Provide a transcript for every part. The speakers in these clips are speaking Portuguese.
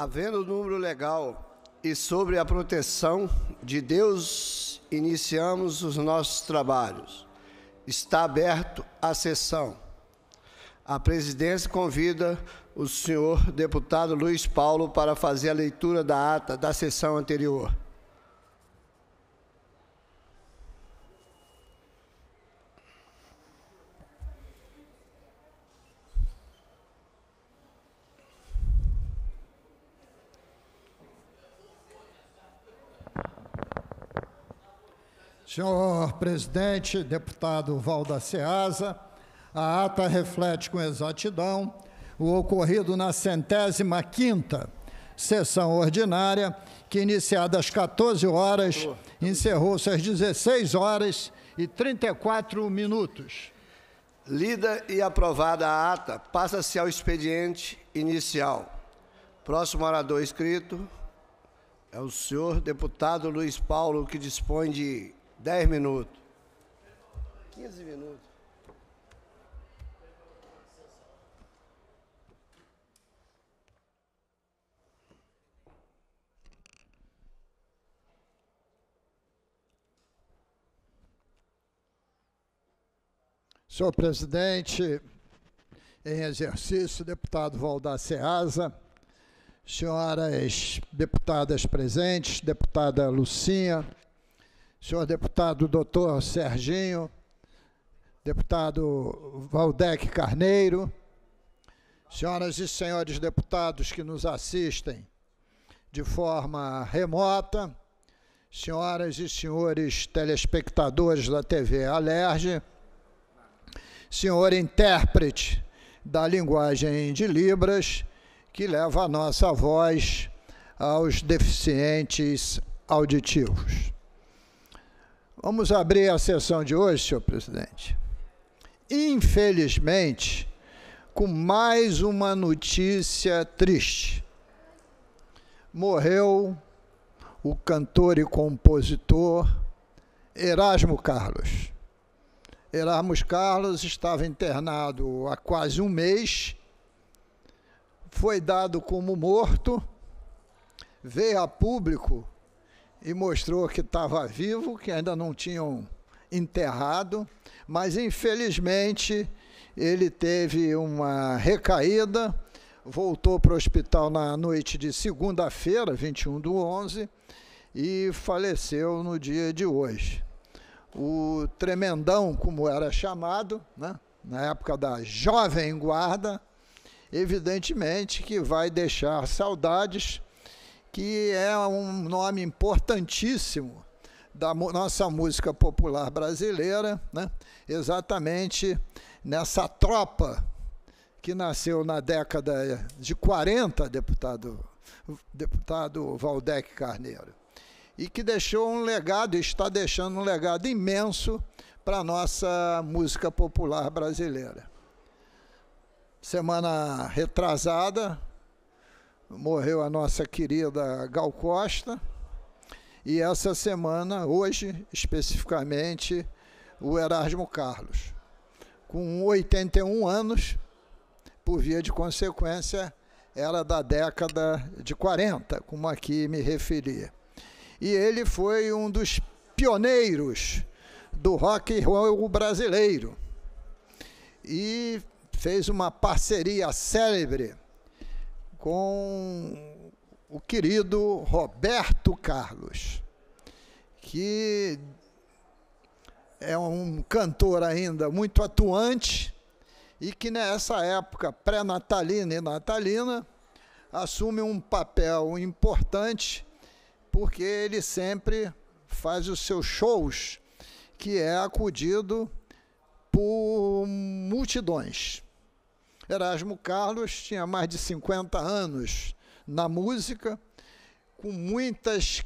havendo um número legal e sobre a proteção de Deus, iniciamos os nossos trabalhos. Está aberto a sessão. A presidência convida o senhor deputado Luiz Paulo para fazer a leitura da ata da sessão anterior. Senhor presidente, deputado Valda Ceasa, a ata reflete com exatidão o ocorrido na centésima quinta sessão ordinária, que iniciada às 14 horas, tá encerrou-se às 16 horas e 34 minutos. Lida e aprovada a ata, passa-se ao expediente inicial. Próximo orador escrito é o senhor deputado Luiz Paulo, que dispõe de 10 minutos. 15 minutos. Senhor presidente, em exercício, deputado Valdar Serraza, senhoras deputadas presentes, deputada Lucinha, senhor deputado doutor Serginho, deputado Valdec Carneiro, senhoras e senhores deputados que nos assistem de forma remota, senhoras e senhores telespectadores da TV Alerge, senhor intérprete da linguagem de Libras, que leva a nossa voz aos deficientes auditivos. Vamos abrir a sessão de hoje, senhor presidente. Infelizmente, com mais uma notícia triste. Morreu o cantor e compositor Erasmo Carlos. Erasmo Carlos estava internado há quase um mês, foi dado como morto, veio a público e mostrou que estava vivo, que ainda não tinham enterrado, mas infelizmente ele teve uma recaída, voltou para o hospital na noite de segunda-feira, 21 do 11, e faleceu no dia de hoje. O tremendão, como era chamado, né, na época da Jovem Guarda, evidentemente que vai deixar saudades que é um nome importantíssimo da nossa música popular brasileira, né? exatamente nessa tropa que nasceu na década de 40, deputado, deputado Valdec Carneiro, e que deixou um legado, está deixando um legado imenso para a nossa música popular brasileira. Semana retrasada, morreu a nossa querida Gal Costa. E essa semana, hoje especificamente, o Erasmo Carlos. Com 81 anos, por via de consequência, era da década de 40, como aqui me referia. E ele foi um dos pioneiros do rock and roll brasileiro. E fez uma parceria célebre com o querido Roberto Carlos, que é um cantor ainda muito atuante e que nessa época pré-natalina e natalina assume um papel importante porque ele sempre faz os seus shows que é acudido por multidões. Erasmo Carlos tinha mais de 50 anos na música, com muitas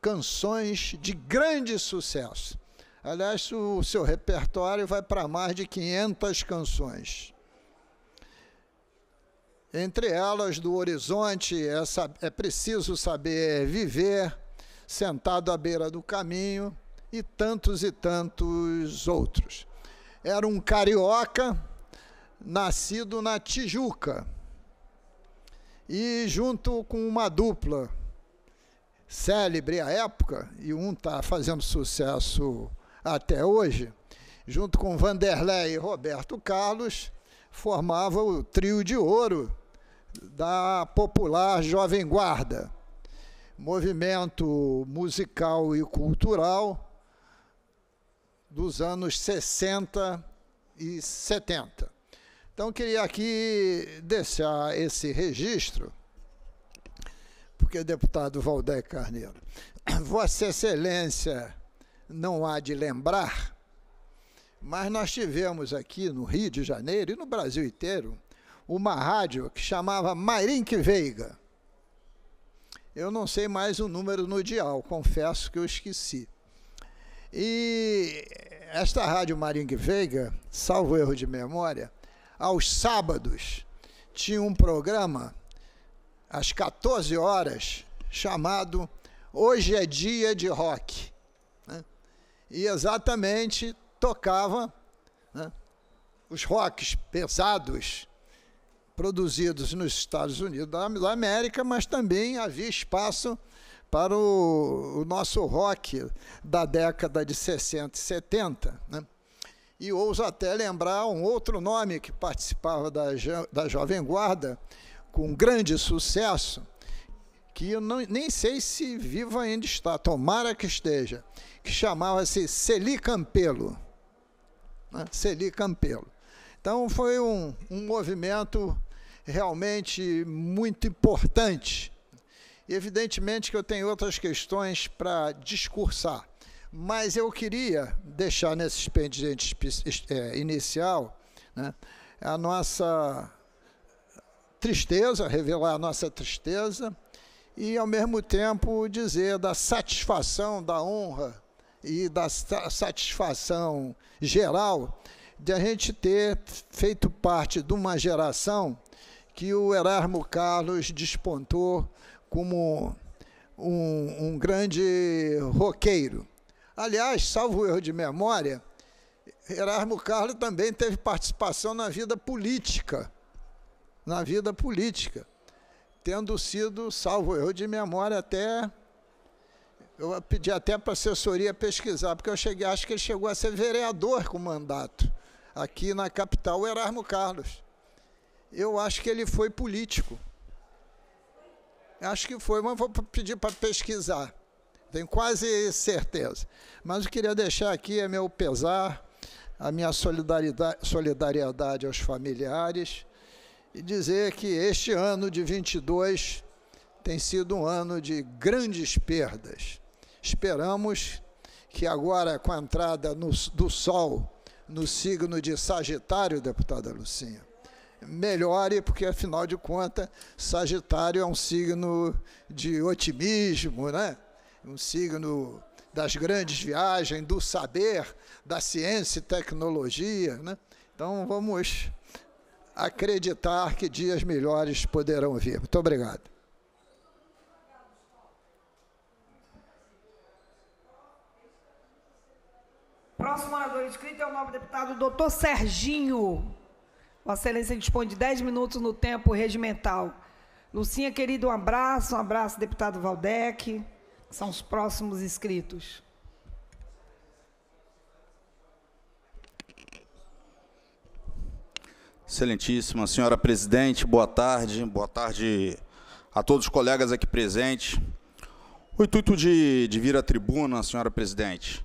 canções de grande sucesso. Aliás, o seu repertório vai para mais de 500 canções. Entre elas, do Horizonte, é, é preciso saber viver, sentado à beira do caminho e tantos e tantos outros. Era um carioca nascido na Tijuca. E junto com uma dupla célebre à época, e um está fazendo sucesso até hoje, junto com Vanderlei e Roberto Carlos, formava o trio de ouro da popular Jovem Guarda, movimento musical e cultural dos anos 60 e 70. Então, queria aqui deixar esse registro, porque deputado Valdé Carneiro, Vossa Excelência não há de lembrar, mas nós tivemos aqui no Rio de Janeiro e no Brasil inteiro uma rádio que chamava Maringue Veiga. Eu não sei mais o número no dial, confesso que eu esqueci. E esta rádio Maringue Veiga, salvo erro de memória, aos sábados, tinha um programa às 14 horas chamado Hoje é Dia de Rock. Né? E exatamente tocava né, os rocks pesados produzidos nos Estados Unidos da América, mas também havia espaço para o, o nosso rock da década de 60 e 70. Né? e ouso até lembrar um outro nome que participava da, da Jovem Guarda com grande sucesso, que eu não, nem sei se vivo ainda está, tomara que esteja, que chamava-se Celi Campelo. Né? Celi Campelo. Então foi um, um movimento realmente muito importante. Evidentemente que eu tenho outras questões para discursar, mas eu queria deixar nesse expediente é, inicial né, a nossa tristeza, revelar a nossa tristeza e, ao mesmo tempo, dizer da satisfação, da honra e da satisfação geral de a gente ter feito parte de uma geração que o Erasmo Carlos despontou como um, um grande roqueiro. Aliás, salvo erro de memória, Erasmo Carlos também teve participação na vida política, na vida política, tendo sido, salvo erro de memória, até. Eu pedi até para a assessoria pesquisar, porque eu cheguei, acho que ele chegou a ser vereador com mandato, aqui na capital, Erasmo Carlos. Eu acho que ele foi político. Acho que foi, mas vou pedir para pesquisar tenho quase certeza. Mas eu queria deixar aqui é meu pesar, a minha solidariedade, solidariedade aos familiares e dizer que este ano de 22 tem sido um ano de grandes perdas. Esperamos que agora, com a entrada no, do Sol no signo de Sagitário, deputada Lucinha, melhore, porque afinal de contas, Sagitário é um signo de otimismo, né? um signo das grandes viagens, do saber, da ciência e tecnologia. Né? Então vamos acreditar que dias melhores poderão vir. Muito obrigado. Próximo orador inscrito é o novo deputado doutor Serginho. Vossa Excelência dispõe de 10 minutos no tempo regimental. Lucinha, querido, um abraço, um abraço, deputado Valdec. São os próximos inscritos. Excelentíssima senhora presidente, boa tarde. Boa tarde a todos os colegas aqui presentes. O intuito de, de vir à tribuna, senhora presidente,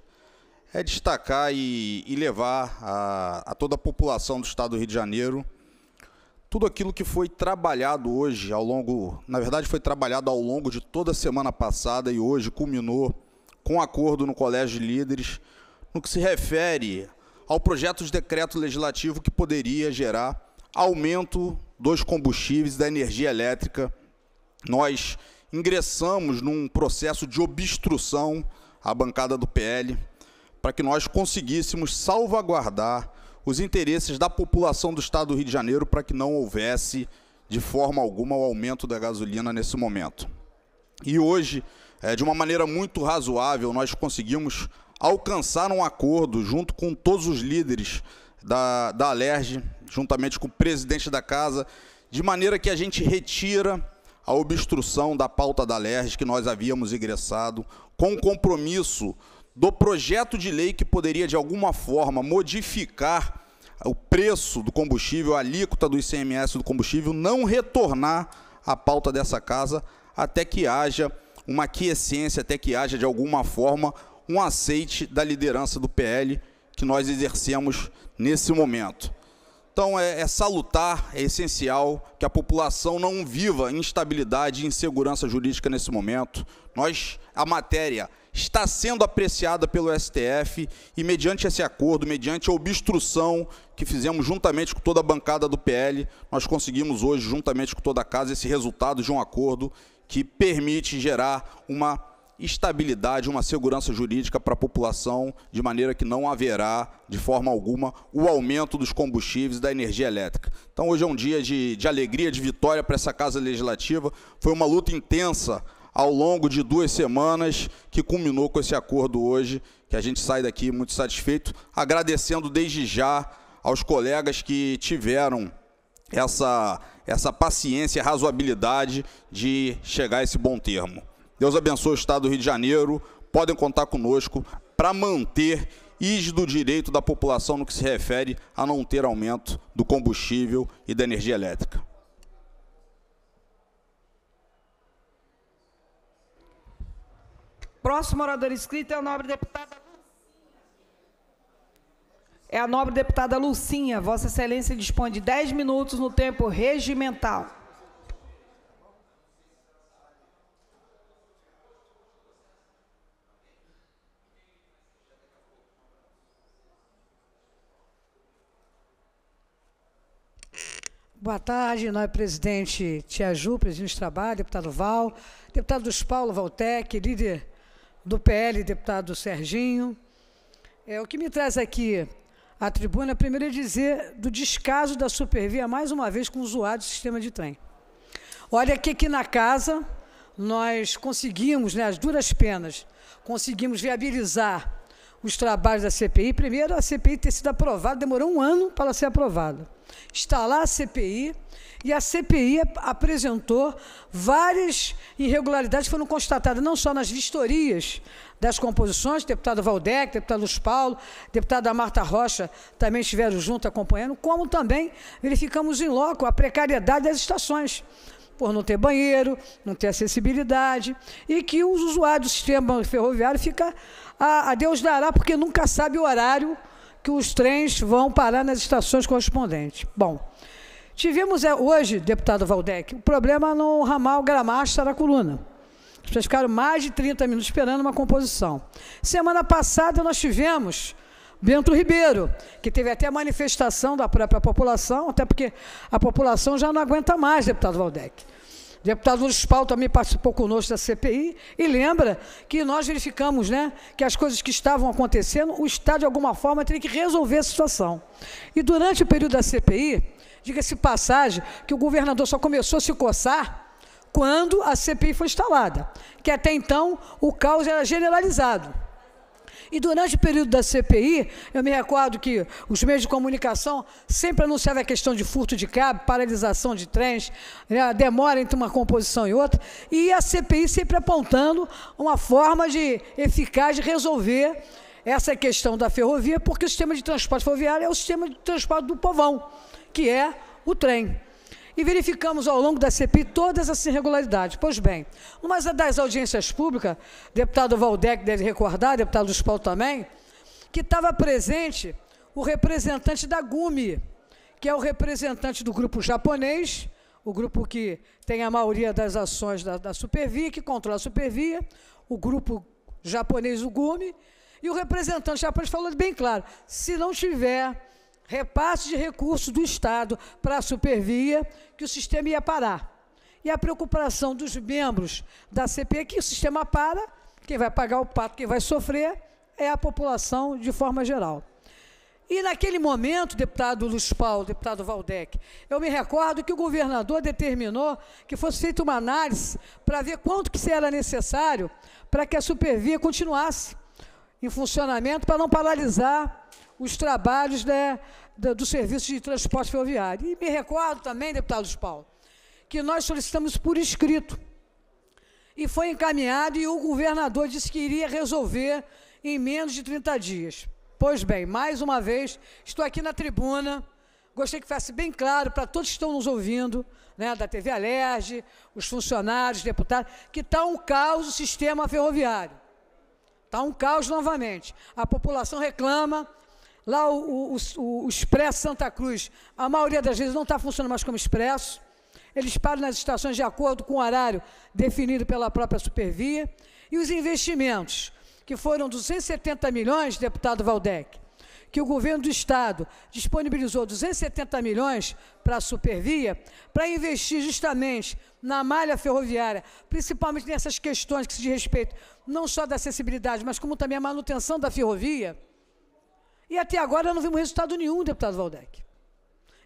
é destacar e, e levar a, a, toda a população do Estado do Rio de Janeiro tudo aquilo que foi trabalhado hoje ao longo, na verdade foi trabalhado ao longo de toda a semana passada e hoje culminou com um acordo no Colégio de Líderes no que se refere ao projeto de decreto legislativo que poderia gerar aumento dos combustíveis da energia elétrica. Nós ingressamos num processo de obstrução à bancada do PL para que nós conseguíssemos salvaguardar os interesses da população do estado do Rio de Janeiro para que não houvesse de forma alguma o aumento da gasolina nesse momento. E hoje, é, de uma maneira muito razoável, nós conseguimos alcançar um acordo junto com todos os líderes da, da Alerj, juntamente com o presidente da casa, de maneira que a gente retira a obstrução da pauta da Alerj que nós havíamos ingressado, com o compromisso do projeto de lei que poderia, de alguma forma, modificar o preço do combustível, a alíquota do ICMS do combustível, não retornar à pauta dessa casa até que haja uma quiescência, até que haja, de alguma forma, um aceite da liderança do PL que nós exercemos nesse momento. Então, é, é salutar, é essencial que a população não viva instabilidade e insegurança jurídica nesse momento. Nós, a matéria está sendo apreciada pelo STF e, mediante esse acordo, mediante a obstrução que fizemos juntamente com toda a bancada do PL, nós conseguimos hoje, juntamente com toda a casa, esse resultado de um acordo que permite gerar uma estabilidade, uma segurança jurídica para a população, de maneira que não haverá, de forma alguma, o aumento dos combustíveis e da energia elétrica. Então, hoje é um dia de, de alegria, de vitória para essa Casa Legislativa. Foi uma luta intensa ao longo de duas semanas, que culminou com esse acordo hoje, que a gente sai daqui muito satisfeito, agradecendo desde já aos colegas que tiveram essa, essa paciência e razoabilidade de chegar a esse bom termo. Deus abençoe o Estado do Rio de Janeiro, podem contar conosco para manter do direito da população no que se refere a não ter aumento do combustível e da energia elétrica. Próximo orador inscrito é a nobre deputada é a nobre deputada Lucinha. Vossa Excelência dispõe de 10 minutos no tempo regimental. Boa tarde, nobre presidente Tiaju, presidente do de trabalho, deputado Val, deputado dos Paulo Valtec, líder do PL, deputado Serginho. É, o que me traz aqui à tribuna, primeiro é dizer do descaso da Supervia, mais uma vez, com o usuário do sistema de trem. Olha que aqui na casa nós conseguimos, né, as duras penas, conseguimos viabilizar os trabalhos da CPI. Primeiro, a CPI ter sido aprovada, demorou um ano para ser aprovada. Está lá a CPI e a CPI apresentou várias irregularidades que foram constatadas não só nas vistorias das composições, deputado Valdec, deputado Luiz Paulo, deputada Marta Rocha também estiveram junto acompanhando, como também verificamos em loco a precariedade das estações por não ter banheiro, não ter acessibilidade, e que o usuário do sistema ferroviário fica a, ah, a Deus dará, porque nunca sabe o horário que os trens vão parar nas estações correspondentes. Bom, tivemos é, hoje, deputado Valdec, o um problema no ramal gramacho Saracoluna. As ficaram mais de 30 minutos esperando uma composição. Semana passada nós tivemos Bento Ribeiro, que teve até manifestação da própria população, até porque a população já não aguenta mais, deputado Valdec. deputado Luiz Paulo também participou conosco da CPI e lembra que nós verificamos né, que as coisas que estavam acontecendo, o Estado, de alguma forma, teria que resolver a situação. E durante o período da CPI, diga-se passagem, que o governador só começou a se coçar quando a CPI foi instalada, que até então o caos era generalizado. E durante o período da CPI, eu me recordo que os meios de comunicação sempre anunciavam a questão de furto de cabo, paralisação de trens, né, demora entre uma composição e outra, e a CPI sempre apontando uma forma de eficaz de resolver essa questão da ferrovia, porque o sistema de transporte ferroviário é o sistema de transporte do povão, que é o trem e verificamos ao longo da CPI todas as irregularidades. Pois bem, uma das audiências públicas, deputado Valdec deve recordar, deputado dos Paulo também, que estava presente o representante da GUMI, que é o representante do grupo japonês, o grupo que tem a maioria das ações da, da Supervia, que controla a Supervia, o grupo japonês, o GUMI, e o representante japonês falou bem claro, se não tiver repasse de recursos do Estado para a Supervia, que o sistema ia parar. E a preocupação dos membros da CP é que o sistema para, quem vai pagar o pato, quem vai sofrer, é a população de forma geral. E naquele momento, deputado Luiz Paulo, deputado Valdec, eu me recordo que o governador determinou que fosse feita uma análise para ver quanto que era necessário para que a supervia continuasse em funcionamento para não paralisar os trabalhos né, do, Serviço de Transporte Ferroviário. E me recordo também, deputado Paulo, que nós solicitamos por escrito. E foi encaminhado e o governador disse que iria resolver em menos de 30 dias. Pois bem, mais uma vez, estou aqui na tribuna. Gostei que fosse bem claro para todos que estão nos ouvindo, né, da TV Alerj, os funcionários, deputados, que está um caos o sistema ferroviário. Está um caos novamente. A população reclama, Lá o, o, o, o Expresso Santa Cruz, a maioria das vezes não está funcionando mais como Expresso. Eles param nas estações de acordo com o horário definido pela própria Supervia. E os investimentos, que foram 270 milhões, deputado Valdec, que o governo do Estado disponibilizou 270 milhões para a Supervia, para investir justamente na malha ferroviária, principalmente nessas questões que se diz respeito não só da acessibilidade, mas como também a manutenção da ferrovia. E até agora não vimos resultado nenhum, deputado Valdec.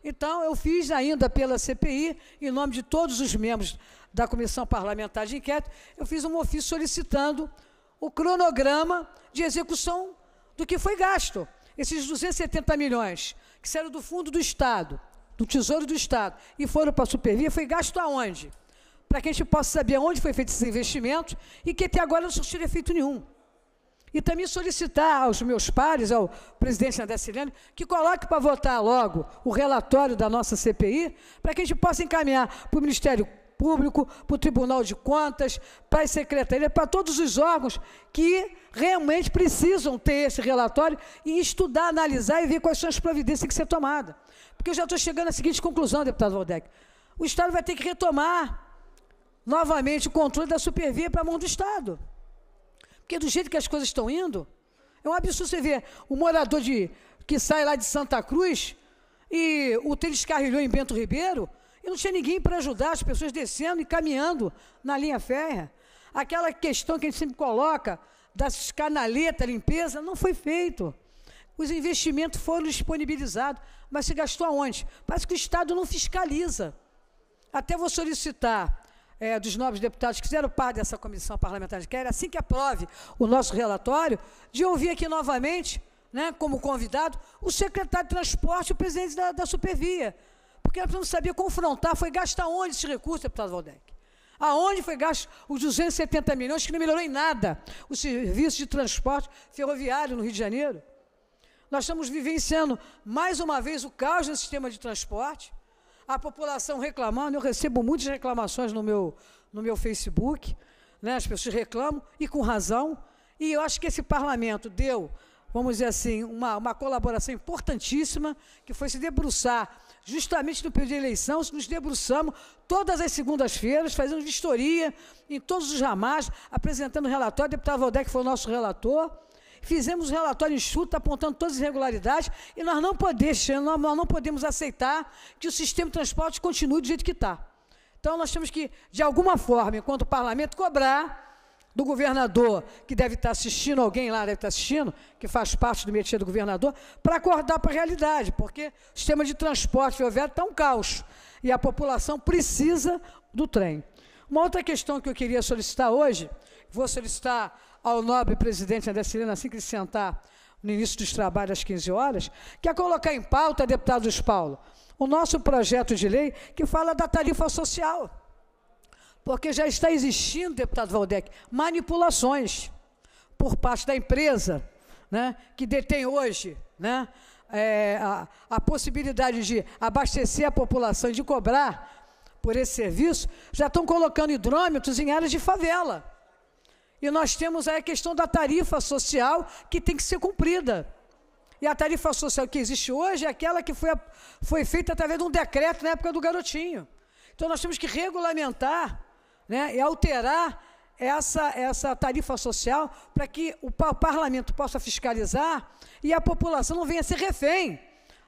Então, eu fiz ainda pela CPI, em nome de todos os membros da Comissão Parlamentar de Inquérito, eu fiz um ofício solicitando o cronograma de execução do que foi gasto. Esses 270 milhões que saíram do fundo do Estado, do Tesouro do Estado, e foram para a Supervia, foi gasto aonde? Para que a gente possa saber onde foi feito esse investimento e que até agora não surtiu efeito nenhum. E também solicitar aos meus pares, ao presidente André Silene, que coloque para votar logo o relatório da nossa CPI, para que a gente possa encaminhar para o Ministério Público, para o Tribunal de Contas, para a Secretaria, para todos os órgãos que realmente precisam ter esse relatório e estudar, analisar e ver quais são as providências que têm que ser tomadas. Porque eu já estou chegando à seguinte conclusão, deputado Valdec. O Estado vai ter que retomar novamente o controle da supervia para a mão do Estado. Porque do jeito que as coisas estão indo, é um absurdo você ver um morador de, que sai lá de Santa Cruz e o tênis carrilhou em Bento Ribeiro e não tinha ninguém para ajudar as pessoas descendo e caminhando na linha férrea. Aquela questão que a gente sempre coloca das canaletas, limpeza, não foi feito. Os investimentos foram disponibilizados, mas se gastou aonde? Parece que o Estado não fiscaliza. Até vou solicitar é, dos novos deputados que fizeram parte dessa comissão parlamentar de inquérito, assim que aprove o nosso relatório, de ouvir aqui novamente, né, como convidado, o secretário de transporte e o presidente da, da Supervia. Porque nós precisamos saber confrontar, foi gasto aonde esse recurso, deputado Valdec? Aonde foi gasto os 270 milhões, que não melhorou em nada o serviço de transporte ferroviário no Rio de Janeiro? Nós estamos vivenciando mais uma vez o caos no sistema de transporte a população reclamando, eu recebo muitas reclamações no meu, no meu Facebook, né? as pessoas reclamam, e com razão, e eu acho que esse parlamento deu, vamos dizer assim, uma, uma colaboração importantíssima, que foi se debruçar justamente no período de eleição, nos debruçamos todas as segundas-feiras, fazendo vistoria em todos os ramais, apresentando relatório, o deputado Valdec foi o nosso relator, fizemos relatório enxuto apontando todas as irregularidades e nós não, podemos, nós não podemos aceitar que o sistema de transporte continue do jeito que está. Então, nós temos que, de alguma forma, enquanto o parlamento, cobrar do governador, que deve estar tá assistindo, alguém lá deve estar tá assistindo, que faz parte do métier do governador, para acordar para a realidade, porque o sistema de transporte ferroviário está um caos e a população precisa do trem. Uma outra questão que eu queria solicitar hoje, vou solicitar ao nobre presidente André Cirino, assim que ele sentar no início dos trabalhos às 15 horas, que é colocar em pauta, deputado Luiz Paulo, o nosso projeto de lei que fala da tarifa social. Porque já está existindo, deputado Valdec, manipulações por parte da empresa né, que detém hoje né, é, a, a possibilidade de abastecer a população e de cobrar por esse serviço, já estão colocando hidrômetros em áreas de favela e nós temos aí a questão da tarifa social que tem que ser cumprida. E a tarifa social que existe hoje é aquela que foi, foi feita através de um decreto na época do garotinho. Então nós temos que regulamentar né, e alterar essa, essa tarifa social para que o parlamento possa fiscalizar e a população não venha ser refém.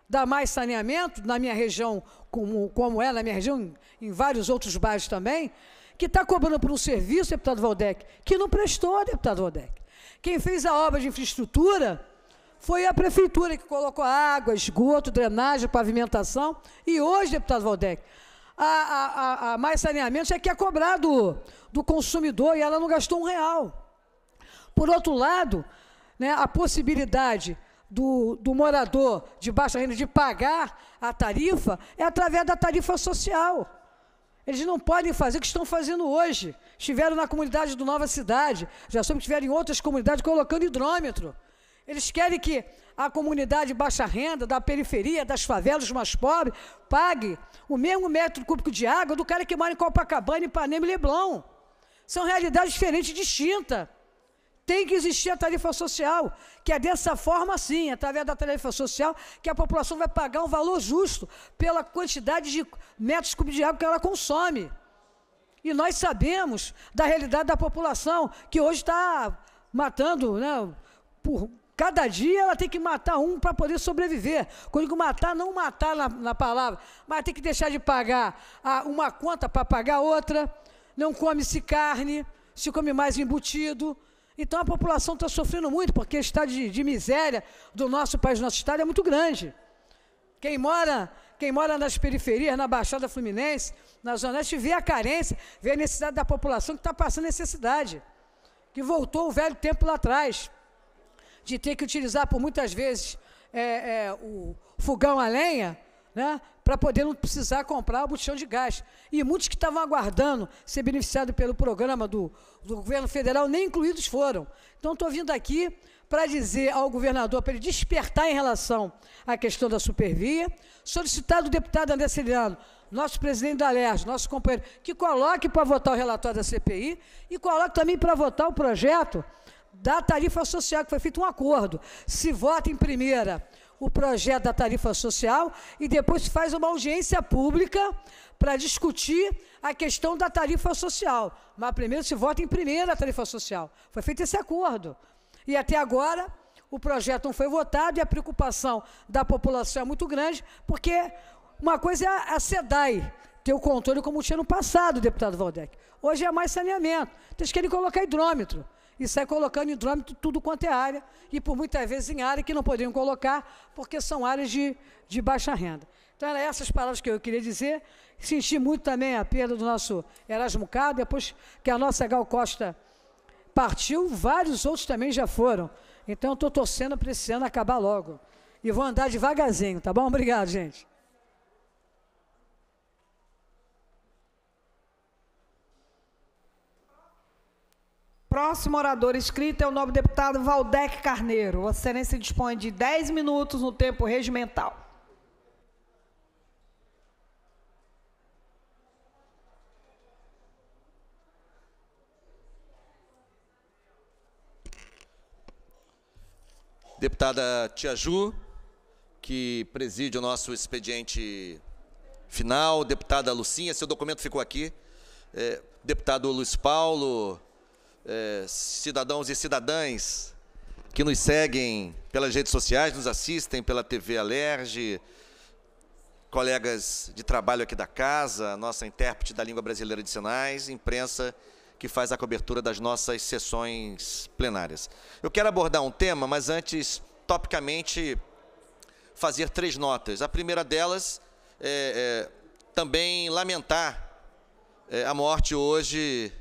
da mais saneamento na minha região, como, como é na minha região, em vários outros bairros também, que está cobrando por um serviço, deputado Valdec, que não prestou, deputado Valdec. Quem fez a obra de infraestrutura foi a prefeitura que colocou água, esgoto, drenagem, pavimentação. E hoje, deputado Valdec, a, a, a, Mais Saneamentos é que é cobrar do, do consumidor e ela não gastou um real. Por outro lado, né, a possibilidade do, do morador de baixa renda de pagar a tarifa é através da tarifa social. Eles não podem fazer o que estão fazendo hoje. Estiveram na comunidade do Nova Cidade, já soube que estiveram em outras comunidades colocando hidrômetro. Eles querem que a comunidade baixa renda, da periferia, das favelas mais pobres, pague o mesmo metro cúbico de água do cara que mora em Copacabana, Ipanema e Leblon. São realidades diferentes e distintas. Tem que existir a tarifa social, que é dessa forma sim, através da tarifa social, que a população vai pagar um valor justo pela quantidade de metros cúbicos de água que ela consome. E nós sabemos da realidade da população, que hoje está matando, né, por, cada dia ela tem que matar um para poder sobreviver. Quando digo matar, não matar na, na, palavra, mas tem que deixar de pagar a, uma conta para pagar outra, não come-se carne, se come mais embutido, então a população está sofrendo muito, porque o estado de, de, miséria do nosso país, do nosso estado, é muito grande. Quem mora, quem mora nas periferias, na Baixada Fluminense, na Zona Oeste, vê a carência, vê a necessidade da população que está passando necessidade. Que voltou o velho tempo lá atrás, de ter que utilizar por muitas vezes é, é, o fogão a lenha né, para poder não precisar comprar o buchão de gás. E muitos que estavam aguardando ser beneficiados pelo programa do, do governo federal, nem incluídos foram. Então, estou vindo aqui para dizer ao governador para ele despertar em relação à questão da supervia, solicitar do deputado André Celiano, nosso presidente da LERJ, nosso companheiro, que coloque para votar o relatório da CPI e coloque também para votar o projeto da tarifa social, que foi feito um acordo. Se vota em primeira o projeto da tarifa social e depois faz uma audiência pública para discutir a questão da tarifa social. Mas primeiro se vota em primeira a tarifa social. Foi feito esse acordo. E até agora o projeto não foi votado e a preocupação da população é muito grande, porque uma coisa é a SEDAI ter o controle como tinha no passado, deputado Valdec. Hoje é mais saneamento. Vocês então, querem colocar hidrômetro e sai colocando hidrômetro tudo quanto é área, e por muitas vezes em área que não poderiam colocar, porque são áreas de, de baixa renda. Então, eram essas palavras que eu queria dizer. Senti muito também a perda do nosso Erasmo Cabo, depois que a nossa Gal Costa partiu, vários outros também já foram. Então, estou torcendo para esse ano acabar logo. E vou andar devagarzinho, tá bom? Obrigado, gente. Próximo orador escrito é o nobre deputado Valdec Carneiro. nem se dispõe de 10 minutos no tempo regimental. Deputada Tiaju, que preside o nosso expediente final. Deputada Lucinha, seu documento ficou aqui. É, deputado Luiz Paulo, é, cidadãos e cidadãs que nos seguem pelas redes sociais, nos assistem pela TV Alerge, colegas de trabalho aqui da casa, nossa intérprete da língua brasileira de sinais, imprensa que faz a cobertura das nossas sessões plenárias. Eu quero abordar um tema, mas antes, topicamente, fazer três notas. A primeira delas é, é também lamentar é, a morte hoje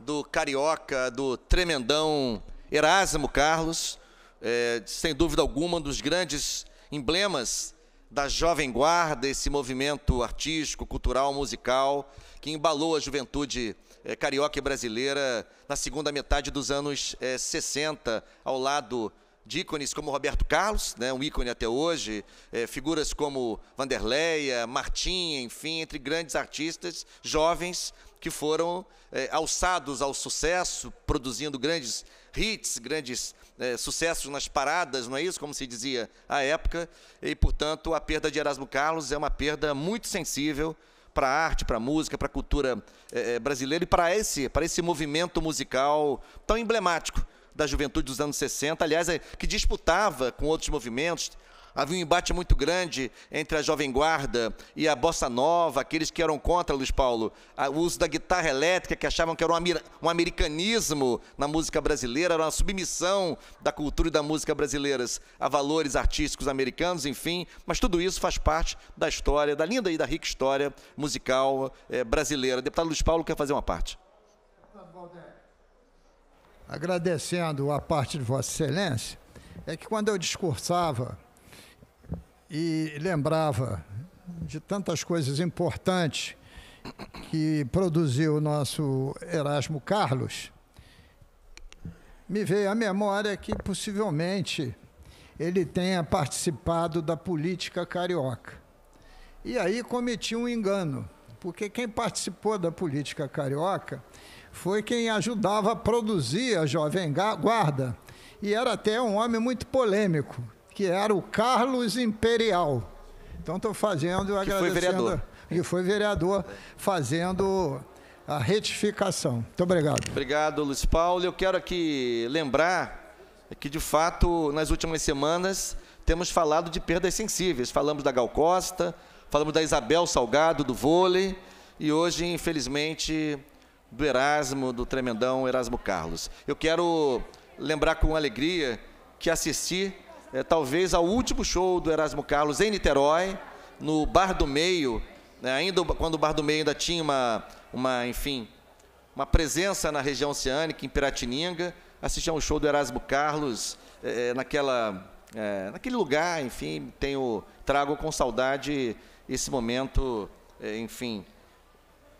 do carioca, do tremendão Erasmo Carlos, é, sem dúvida alguma, um dos grandes emblemas da Jovem Guarda, esse movimento artístico, cultural, musical, que embalou a juventude é, carioca e brasileira na segunda metade dos anos é, 60, ao lado de ícones como Roberto Carlos, né, um ícone até hoje, é, figuras como Vanderleia, Martim, enfim, entre grandes artistas jovens que foram é, alçados ao sucesso, produzindo grandes hits, grandes é, sucessos nas paradas, não é isso? Como se dizia à época. E, portanto, a perda de Erasmo Carlos é uma perda muito sensível para a arte, para a música, para a cultura é, brasileira e para esse, para esse movimento musical tão emblemático da juventude dos anos 60, aliás, é, que disputava com outros movimentos, havia um embate muito grande entre a Jovem Guarda e a Bossa Nova, aqueles que eram contra, Luiz Paulo, o uso da guitarra elétrica, que achavam que era um, americanismo na música brasileira, era uma submissão da cultura e da música brasileiras a valores artísticos americanos, enfim. Mas tudo isso faz parte da história, da linda e da rica história musical é, brasileira. Deputado Luiz Paulo quer fazer uma parte. Agradecendo a parte de Vossa Excelência, é que quando eu discursava e lembrava de tantas coisas importantes que produziu o nosso Erasmo Carlos, me veio à memória que possivelmente ele tenha participado da política carioca. E aí cometi um engano, porque quem participou da política carioca foi quem ajudava a produzir a Jovem Guarda, e era até um homem muito polêmico, que era o Carlos Imperial. Então estou fazendo que agradecendo. Foi vereador. E foi vereador fazendo a retificação. Muito obrigado. Obrigado, Luiz Paulo. Eu quero aqui lembrar que, de fato, nas últimas semanas, temos falado de perdas sensíveis. Falamos da Gal Costa, falamos da Isabel Salgado, do vôlei, e hoje, infelizmente, do Erasmo, do tremendão Erasmo Carlos. Eu quero lembrar com alegria que assisti é, talvez ao último show do Erasmo Carlos em Niterói, no Bar do Meio, né, ainda quando o Bar do Meio ainda tinha uma, uma, enfim, uma presença na região oceânica, em Piratininga, assistir a um show do Erasmo Carlos é, é, naquela, é, naquele lugar, enfim, tenho, trago com saudade esse momento, é, enfim,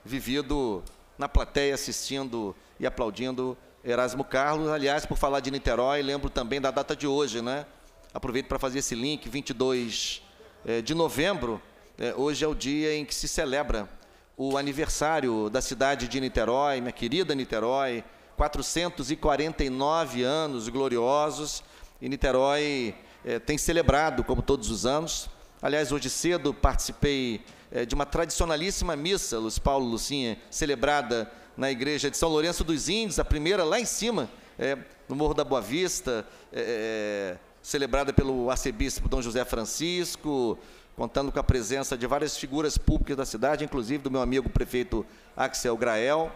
vivido na plateia assistindo e aplaudindo Erasmo Carlos. Aliás, por falar de Niterói, lembro também da data de hoje, né? aproveito para fazer esse link, 22 eh, de novembro, eh, hoje é o dia em que se celebra o aniversário da cidade de Niterói, minha querida Niterói, 449 anos gloriosos, e Niterói eh, tem celebrado, como todos os anos, Aliás, hoje cedo participei de uma tradicionalíssima missa, Luiz Paulo Lucinha, celebrada na igreja de São Lourenço dos Índios, a primeira lá em cima, é, no Morro da Boa Vista, é, celebrada pelo arcebispo Dom José Francisco, contando com a presença de várias figuras públicas da cidade, inclusive do meu amigo prefeito Axel Grael.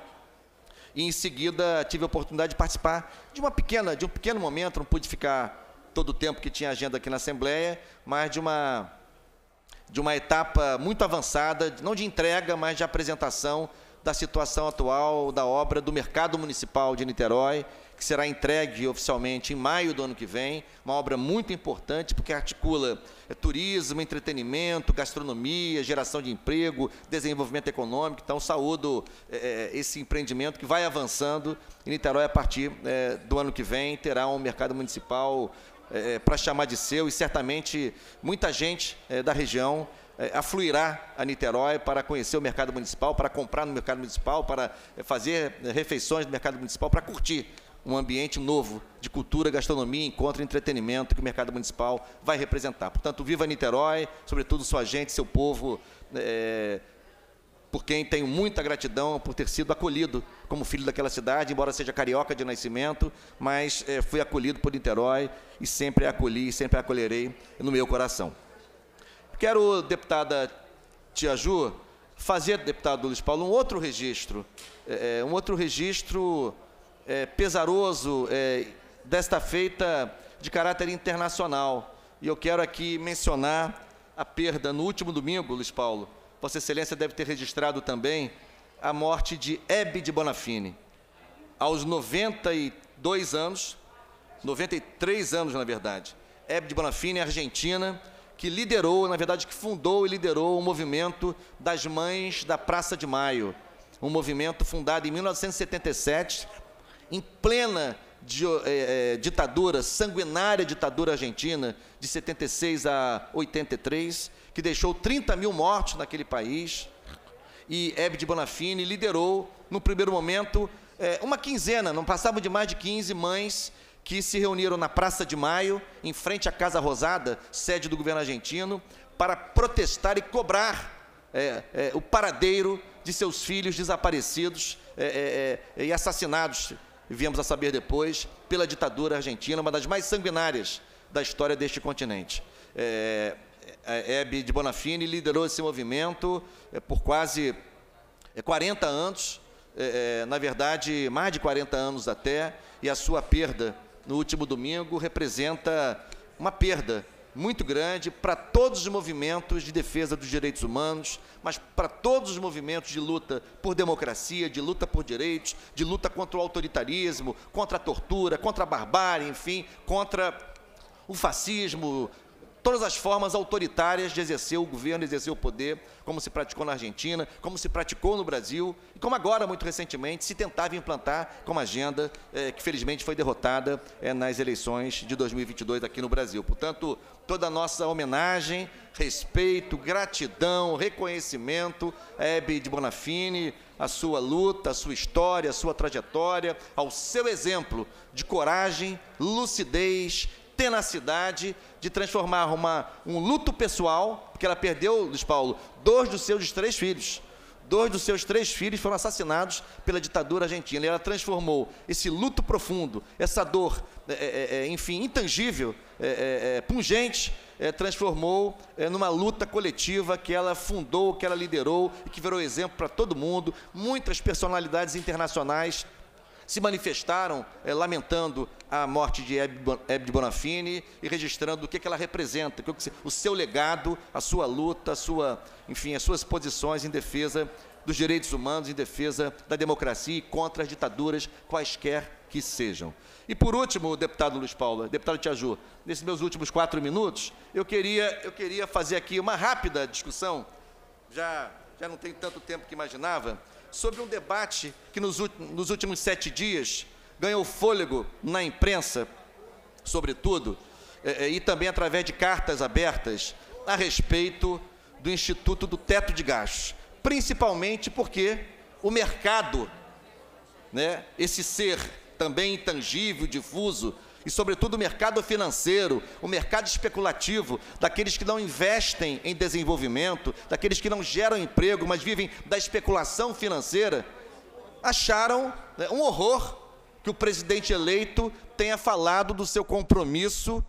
E em seguida tive a oportunidade de participar de uma pequena, de um pequeno momento, não pude ficar todo o tempo que tinha agenda aqui na Assembleia, mas de uma de uma etapa muito avançada, não de entrega, mas de apresentação da situação atual da obra do mercado municipal de Niterói que será entregue oficialmente em maio do ano que vem. Uma obra muito importante, porque articula é, turismo, entretenimento, gastronomia, geração de emprego, desenvolvimento econômico. Então, saúdo é, é esse empreendimento que vai avançando. E Niterói, a partir é, do ano que vem, terá um mercado municipal é, é, para chamar de seu e certamente muita gente da região afluirá a Niterói para conhecer o mercado municipal, para comprar no mercado municipal, para fazer refeições no mercado municipal, para curtir um ambiente novo de cultura, gastronomia, encontro e entretenimento que o mercado municipal vai representar. Portanto, viva Niterói, sobretudo sua gente, seu povo, é, por quem tenho muita gratidão por ter sido acolhido como filho daquela cidade, embora seja carioca de nascimento, mas é, fui acolhido por Niterói e sempre acolhi, sempre acolherei no meu coração. Quero, deputada Tia Ju, fazer, deputado Luiz Paulo, um outro registro, é, é um outro registro é, pesaroso é, desta feita de caráter internacional. E eu quero aqui mencionar a perda no último domingo, Luiz Paulo. Vossa Excelência deve ter registrado também a morte de Hebe de Bonafini. Aos 92 anos, 93 anos, na verdade. Hebe de Bonafini, argentina, que liderou, na verdade, que fundou e liderou o movimento das Mães da Praça de Maio. Um movimento fundado em 1977 em plena é, ditadura, sanguinária ditadura argentina, de 76 a 83, que deixou 30 mil mortos naquele país. E Hebe Bonafini liderou, no primeiro momento, é, uma quinzena, não passavam de mais de 15 mães que se reuniram na Praça de Maio, em frente à Casa Rosada, sede do governo argentino, para protestar e cobrar é, é, o paradeiro de seus filhos desaparecidos é, e assassinados viemos a saber depois, pela ditadura argentina, uma das mais sanguinárias da história deste continente. É, é, é Hebe de Bonafini liderou esse movimento é, por quase 40 é, anos, é, na verdade, mais de 40 anos até, e a sua perda no último domingo representa uma perda muito grande para todos os movimentos de defesa dos direitos humanos, mas para todos os movimentos de luta por democracia, de luta por direitos, de luta contra o autoritarismo, contra a tortura, contra a barbárie, enfim, contra o fascismo, todas as formas autoritárias de exercer o governo, exercer o poder, como se praticou na Argentina, como se praticou no Brasil, e como agora, muito recentemente, se tentava implantar como agenda eh, que, felizmente, foi derrotada eh, nas eleições de 2022 aqui no Brasil. Portanto, toda a nossa homenagem, respeito, gratidão, reconhecimento a Hebe de Bonafini, a sua luta, a sua história, a sua trajetória, ao seu exemplo de coragem, lucidez, tenacidade de transformar uma, um luto pessoal, porque ela perdeu, Luiz Paulo, dois dos seus três filhos dois dos seus três filhos foram assassinados pela ditadura argentina. E ela transformou esse luto profundo, essa dor, é, é, é enfim, intangível, é, é, é pungente, transformou numa luta coletiva que ela fundou, que ela liderou e que virou exemplo para todo mundo. Muitas personalidades internacionais se manifestaram é, lamentando a morte de Hebe Bonafini e registrando o que, que ela representa, o seu legado, a sua luta, a sua, enfim, as suas posições em defesa dos direitos humanos, em defesa da democracia e contra as ditaduras, quaisquer que sejam. E por último, deputado Luiz Paulo, deputado Tiaju, nesses meus últimos quatro minutos, eu queria, eu queria fazer aqui uma rápida discussão, já, já não tenho tanto tempo que imaginava, sobre um debate que nos, nos últimos sete dias ganhou fôlego na imprensa, sobretudo, é, é, e também através de cartas abertas a respeito do Instituto do Teto de Gastos, principalmente porque o mercado, né, esse ser também intangível, difuso, e, sobretudo, o mercado financeiro, o mercado especulativo, daqueles que não investem em desenvolvimento, daqueles que não geram emprego, mas vivem da especulação financeira, acharam né, um horror que o presidente eleito tenha falado do seu compromisso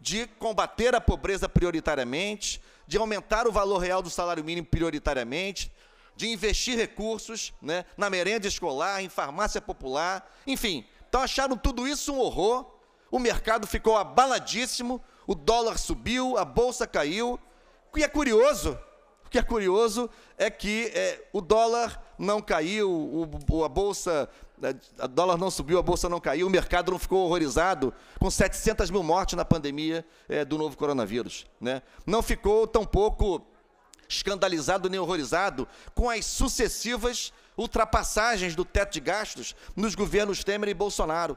de combater a pobreza prioritariamente, de aumentar o valor real do salário mínimo prioritariamente, de investir recursos né, na merenda escolar, em farmácia popular, enfim, então acharam tudo isso um horror. O mercado ficou abaladíssimo, o dólar subiu, a bolsa caiu. O que é curioso, o que é curioso é que é, o dólar não caiu, o, a bolsa, a dólar não subiu, a bolsa não caiu, o mercado não ficou horrorizado com 700 mil mortes na pandemia é, do novo coronavírus, né? Não ficou tão pouco escandalizado nem horrorizado com as sucessivas ultrapassagens do teto de gastos nos governos Temer e Bolsonaro.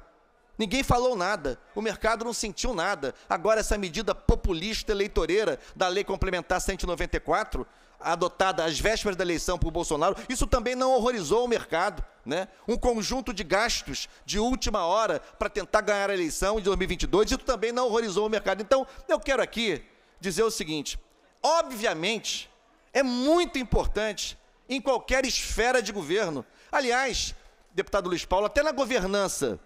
Ninguém falou nada, o mercado não sentiu nada. Agora, essa medida populista eleitoreira da Lei Complementar 194, adotada às vésperas da eleição por Bolsonaro, isso também não horrorizou o mercado. Né? Um conjunto de gastos de última hora para tentar ganhar a eleição de 2022, isso também não horrorizou o mercado. Então, eu quero aqui dizer o seguinte: obviamente, é muito importante em qualquer esfera de governo. Aliás, deputado Luiz Paulo, até na governança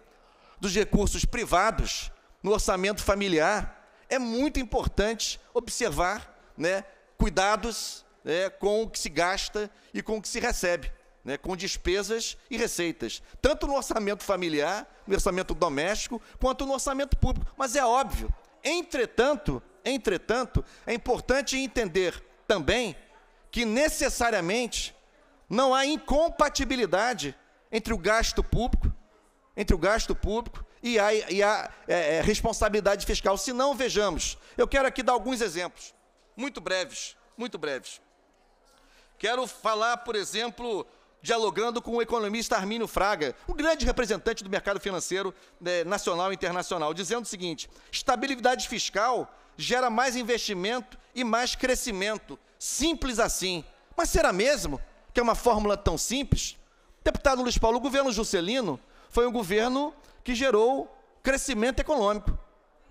dos recursos privados, no orçamento familiar, é muito importante observar né, cuidados né, com o que se gasta e com o que se recebe, né, com despesas e receitas, tanto no orçamento familiar, no orçamento doméstico, quanto no orçamento público. Mas é óbvio. Entretanto, entretanto, é importante entender também que necessariamente não há incompatibilidade entre o gasto público, entre o gasto público e a, e a é, é, responsabilidade fiscal. Se não, vejamos. Eu quero aqui dar alguns exemplos, muito breves, muito breves. Quero falar, por exemplo, dialogando com o economista Armínio Fraga, um grande representante do mercado financeiro né, nacional e internacional, dizendo o seguinte: estabilidade fiscal gera mais investimento e mais crescimento. Simples assim. Mas será mesmo que é uma fórmula tão simples? Deputado Luiz Paulo, o governo Juscelino foi um governo que gerou crescimento econômico,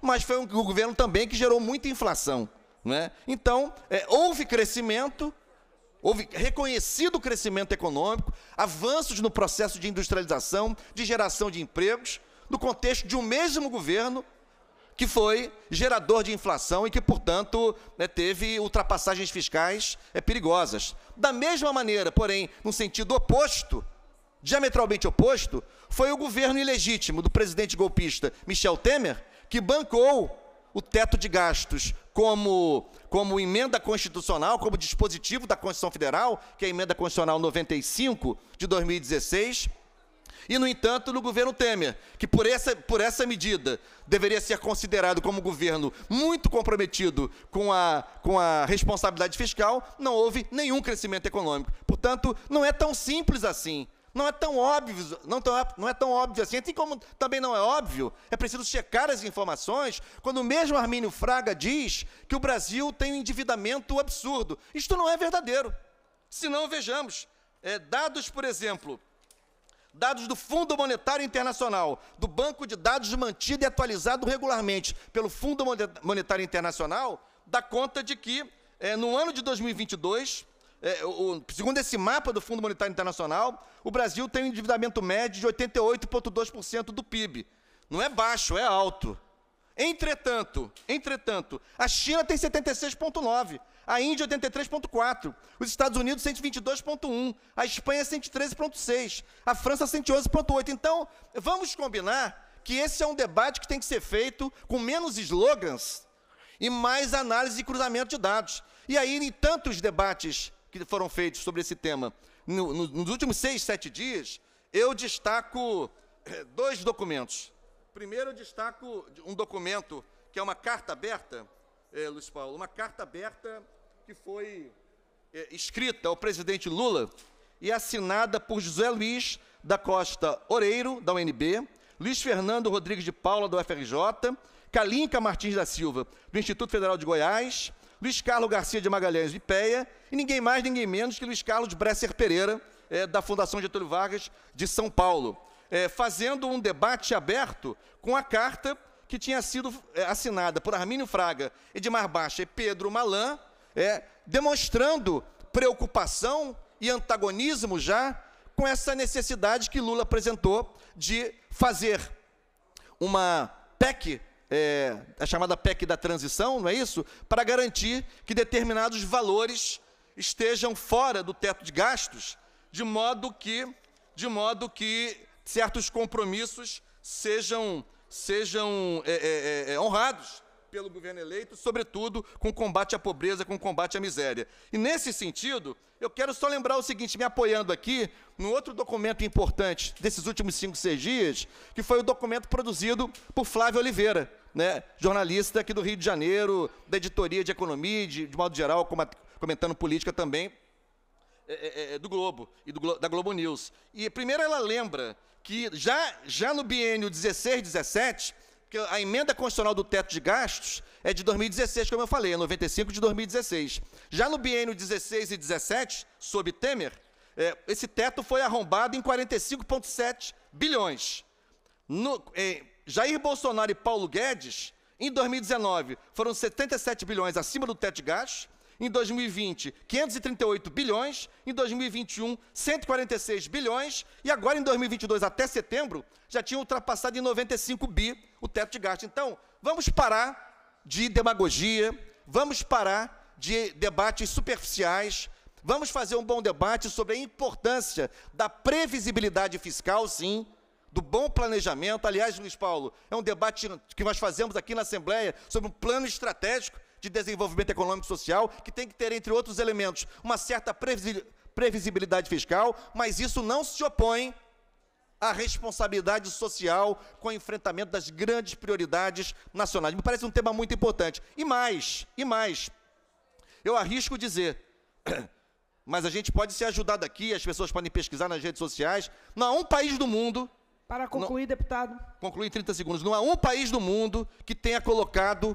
mas foi um governo também que gerou muita inflação. Né? Então, é, houve crescimento, houve reconhecido crescimento econômico, avanços no processo de industrialização, de geração de empregos, no contexto de um mesmo governo que foi gerador de inflação e que, portanto, né, teve ultrapassagens fiscais é, perigosas. Da mesma maneira, porém, no sentido oposto, diametralmente oposto, foi o governo ilegítimo do presidente golpista Michel Temer que bancou o teto de gastos como, como emenda constitucional, como dispositivo da Constituição Federal, que é a emenda constitucional 95 de 2016, e, no entanto, no governo Temer, que por essa, por essa medida deveria ser considerado como governo muito comprometido com a, com a responsabilidade fiscal, não houve nenhum crescimento econômico. Portanto, não é tão simples assim. Não é tão óbvio, não, tão, não é tão óbvio assim. Assim como também não é óbvio, é preciso checar as informações quando o mesmo Armínio Fraga diz que o Brasil tem um endividamento absurdo. Isto não é verdadeiro. Se não, vejamos. É, dados, por exemplo, dados do Fundo Monetário Internacional, do banco de dados mantido e atualizado regularmente pelo Fundo Monetário Internacional, dá conta de que é, no ano de 2022, é, eh, o, segundo esse mapa do Fundo Monetário Internacional, o Brasil tem um endividamento médio de 88,2% do PIB. Não é baixo, é alto. Entretanto, entretanto, a China tem 76,9% a Índia 83.4, os Estados Unidos 122.1, a Espanha 113.6, a França 111.8. Então, vamos combinar que esse é um debate que tem que ser feito com menos slogans e mais análise e cruzamento de dados. E aí, em tantos debates que foram feitos sobre esse tema no, no, nos últimos seis, sete dias, eu destaco eh, dois documentos. Primeiro, eu destaco um documento que é uma carta aberta, é, Luiz Paulo, uma carta aberta que foi é, escrita ao é presidente Lula e assinada por José Luiz da Costa Oreiro, da UNB, Luiz Fernando Rodrigues de Paula, do UFRJ, Kalinka Martins da Silva, do Instituto Federal de Goiás, Luiz Carlos Garcia de Magalhães de e ninguém mais, ninguém menos que Luiz Carlos Bresser Pereira, é, da Fundação Getúlio Vargas de São Paulo, é, fazendo um debate aberto com a carta que tinha sido é, assinada por Armínio Fraga, Edmar Baixa e Pedro Malan, é, demonstrando preocupação e antagonismo já com essa necessidade que Lula apresentou de fazer uma PEC, é, a chamada PEC da transição, não é isso? Para garantir que determinados valores estejam fora do teto de gastos, de modo que, de modo que certos compromissos sejam, sejam é, é, é, é honrados pelo governo eleito, sobretudo com combate à pobreza, com combate à miséria. E nesse sentido, eu quero só lembrar o seguinte, me apoiando aqui, num outro documento importante desses últimos cinco, seis dias, que foi o documento produzido por Flávio Oliveira, né, jornalista aqui do Rio de Janeiro, da editoria de economia, de, de modo geral, comentando política também, é, é, é, do Globo e do, da Globo News. E primeiro ela lembra que já, já no biênio 16, 17, porque a emenda constitucional do teto de gastos é de 2016, como eu falei, é 95 de 2016. Já no biênio 16 e 17, sob Temer, é, esse teto foi arrombado em 45,7 bilhões. No, é, Jair Bolsonaro e Paulo Guedes, em 2019, foram 77 bilhões acima do teto de gastos. Em 2020, 538 bilhões. Em 2021, 146 bilhões. E agora, em 2022, até setembro, já tinha ultrapassado em 95 bi o teto de gasto. Então, vamos parar de demagogia, vamos parar de debates superficiais, Vamos fazer um bom debate sobre a importância da previsibilidade fiscal, sim, do bom planejamento. Aliás, Luiz Paulo, é um debate que nós fazemos aqui na Assembleia sobre um plano estratégico de desenvolvimento econômico e social, que tem que ter, entre outros elementos, uma certa previsibilidade fiscal, mas isso não se opõe à responsabilidade social com o enfrentamento das grandes prioridades nacionais. Me parece um tema muito importante. E mais, e mais, eu arrisco dizer, mas a gente pode ser ajudado aqui, as pessoas podem pesquisar nas redes sociais, não há um país do mundo para concluir, não, deputado. Concluir em 30 segundos. Não há um país do mundo que tenha colocado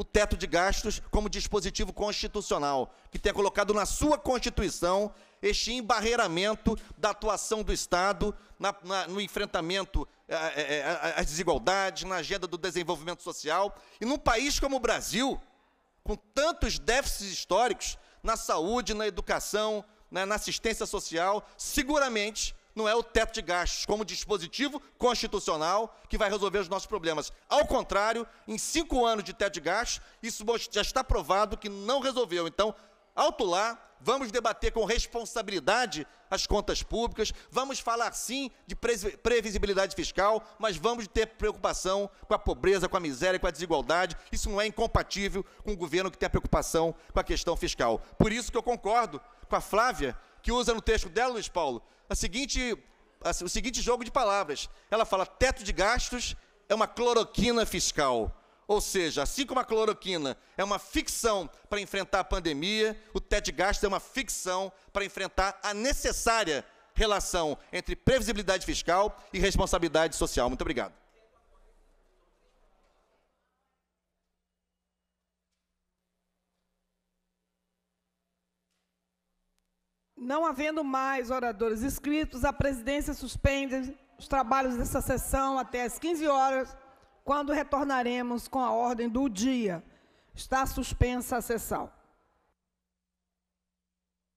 o teto de gastos como dispositivo constitucional, que tenha colocado na sua Constituição este embarreiramento da atuação do Estado na, na, no enfrentamento eh, eh, eh, às desigualdades, na agenda do desenvolvimento social. E num país como o Brasil, com tantos déficits históricos na saúde, na educação, na, na assistência social, seguramente não é o teto de gastos como dispositivo constitucional que vai resolver os nossos problemas. Ao contrário, em cinco anos de teto de gastos, isso já está provado que não resolveu. Então, alto lá, vamos debater com responsabilidade as contas públicas, vamos falar sim de previsibilidade fiscal, mas vamos ter preocupação com a pobreza, com a miséria, com a desigualdade. Isso não é incompatível com um governo que tem a preocupação com a questão fiscal. Por isso que eu concordo com a Flávia, que usa no texto dela, Luiz Paulo, a seguinte, o seguinte jogo de palavras. Ela fala: teto de gastos é uma cloroquina fiscal. Ou seja, assim como a cloroquina é uma ficção para enfrentar a pandemia, o teto de gastos é uma ficção para enfrentar a necessária relação entre previsibilidade fiscal e responsabilidade social. Muito obrigado. Não havendo mais oradores inscritos, a presidência suspende os trabalhos dessa sessão até às 15 horas, quando retornaremos com a ordem do dia. Está suspensa a sessão.